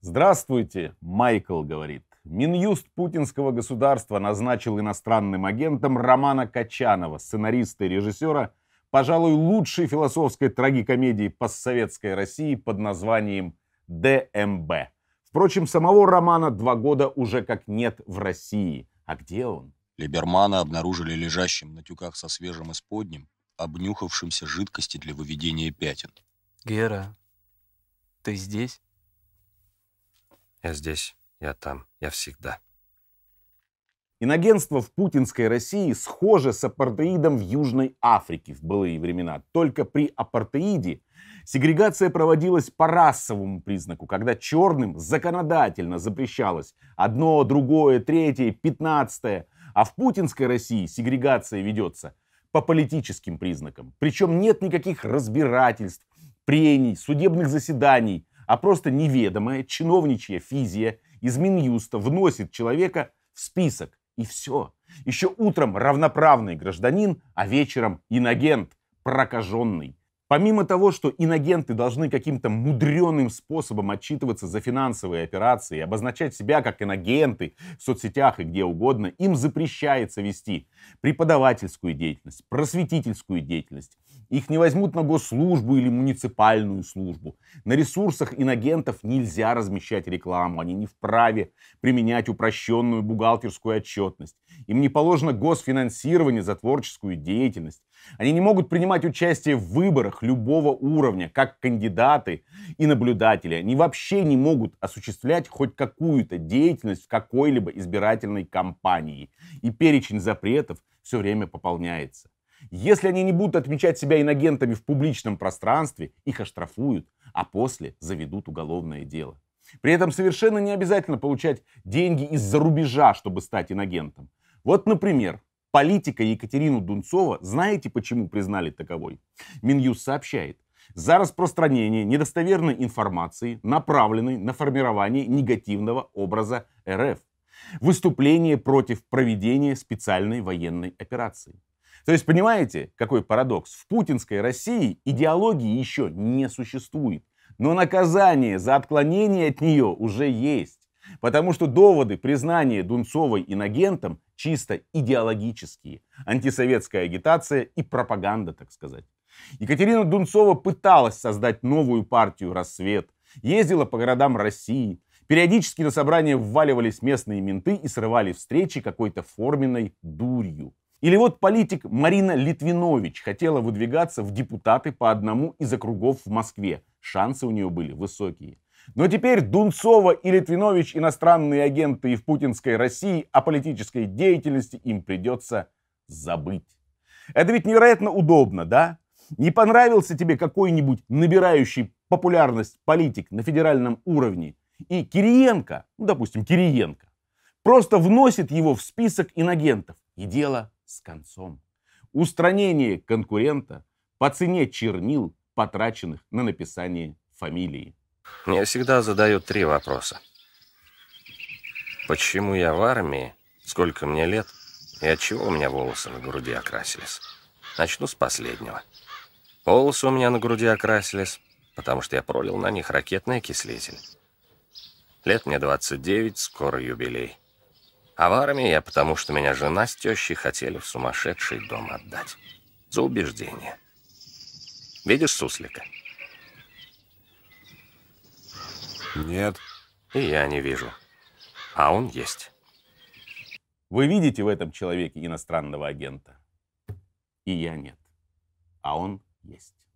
Здравствуйте, Майкл говорит. Минюст путинского государства назначил иностранным агентом Романа Качанова, сценариста и режиссера, пожалуй, лучшей философской трагикомедии постсоветской России под названием «ДМБ». Впрочем, самого Романа два года уже как нет в России. А где он? Либермана обнаружили лежащим на тюках со свежим исподним, обнюхавшимся жидкости для выведения пятен. Гера, ты здесь? Я здесь, я там, я всегда. Иногенство в путинской России схоже с апартеидом в Южной Африке в былые времена. Только при апартеиде сегрегация проводилась по расовому признаку, когда черным законодательно запрещалось одно, другое, третье, пятнадцатое. А в путинской России сегрегация ведется по политическим признакам. Причем нет никаких разбирательств, прений, судебных заседаний а просто неведомая чиновничья физия из Минюста вносит человека в список. И все. Еще утром равноправный гражданин, а вечером иногент, прокаженный. Помимо того, что иногенты должны каким-то мудреным способом отчитываться за финансовые операции, обозначать себя как иногенты в соцсетях и где угодно, им запрещается вести преподавательскую деятельность, просветительскую деятельность, их не возьмут на госслужбу или муниципальную службу. На ресурсах иногентов нельзя размещать рекламу. Они не вправе применять упрощенную бухгалтерскую отчетность. Им не положено госфинансирование за творческую деятельность. Они не могут принимать участие в выборах любого уровня, как кандидаты и наблюдатели. Они вообще не могут осуществлять хоть какую-то деятельность в какой-либо избирательной кампании. И перечень запретов все время пополняется. Если они не будут отмечать себя иногентами в публичном пространстве, их оштрафуют, а после заведут уголовное дело. При этом совершенно не обязательно получать деньги из-за рубежа, чтобы стать иногентом. Вот, например, политика Екатерину Дунцова, знаете, почему признали таковой? Минюс сообщает, за распространение недостоверной информации, направленной на формирование негативного образа РФ. Выступление против проведения специальной военной операции. То есть понимаете, какой парадокс? В путинской России идеологии еще не существует, но наказание за отклонение от нее уже есть. Потому что доводы признания Дунцовой инагентом чисто идеологические. Антисоветская агитация и пропаганда, так сказать. Екатерина Дунцова пыталась создать новую партию «Рассвет», ездила по городам России, Периодически на собрание вваливались местные менты и срывали встречи какой-то форменной дурью. Или вот политик Марина Литвинович хотела выдвигаться в депутаты по одному из округов в Москве. Шансы у нее были высокие. Но теперь Дунцова и Литвинович иностранные агенты и в путинской России о политической деятельности им придется забыть. Это ведь невероятно удобно, да? Не понравился тебе какой-нибудь набирающий популярность политик на федеральном уровне, и Кириенко, ну, допустим, Кириенко, просто вносит его в список инагентов. И дело с концом. Устранение конкурента по цене чернил, потраченных на написание фамилии. Мне всегда задают три вопроса. Почему я в армии? Сколько мне лет? И от чего у меня волосы на груди окрасились? Начну с последнего. Волосы у меня на груди окрасились, потому что я пролил на них ракетный окислитель. Лет мне 29, скоро юбилей. А в армии я потому, что меня жена с тещей хотели в сумасшедший дом отдать. За убеждение. Видишь суслика? Нет. И я не вижу. А он есть. Вы видите в этом человеке иностранного агента? И я нет. А он есть.